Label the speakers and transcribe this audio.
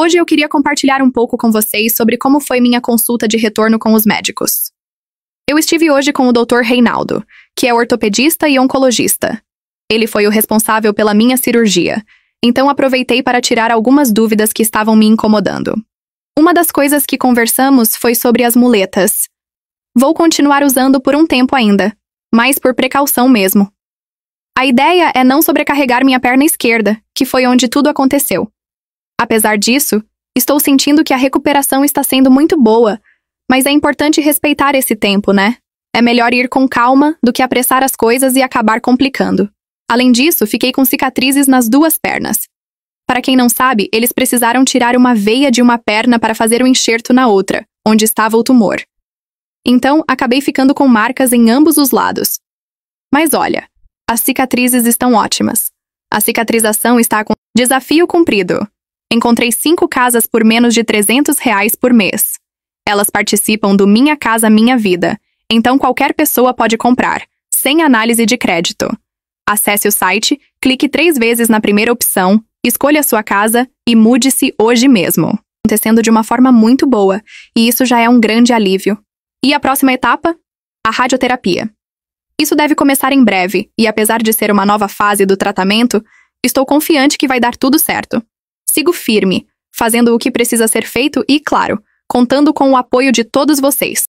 Speaker 1: Hoje eu queria compartilhar um pouco com vocês sobre como foi minha consulta de retorno com os médicos. Eu estive hoje com o Dr. Reinaldo, que é ortopedista e oncologista. Ele foi o responsável pela minha cirurgia, então aproveitei para tirar algumas dúvidas que estavam me incomodando. Uma das coisas que conversamos foi sobre as muletas. Vou continuar usando por um tempo ainda, mas por precaução mesmo. A ideia é não sobrecarregar minha perna esquerda, que foi onde tudo aconteceu. Apesar disso, estou sentindo que a recuperação está sendo muito boa, mas é importante respeitar esse tempo, né? É melhor ir com calma do que apressar as coisas e acabar complicando. Além disso, fiquei com cicatrizes nas duas pernas. Para quem não sabe, eles precisaram tirar uma veia de uma perna para fazer o um enxerto na outra, onde estava o tumor. Então, acabei ficando com marcas em ambos os lados. Mas olha, as cicatrizes estão ótimas. A cicatrização está com desafio cumprido encontrei cinco casas por menos de 300 reais por mês. Elas participam do Minha Casa Minha Vida, então qualquer pessoa pode comprar, sem análise de crédito. Acesse o site, clique três vezes na primeira opção, escolha sua casa e mude-se hoje mesmo. Acontecendo de uma forma muito boa, e isso já é um grande alívio. E a próxima etapa? A radioterapia. Isso deve começar em breve, e apesar de ser uma nova fase do tratamento, estou confiante que vai dar tudo certo sigo firme, fazendo o que precisa ser feito e, claro, contando com o apoio de todos vocês.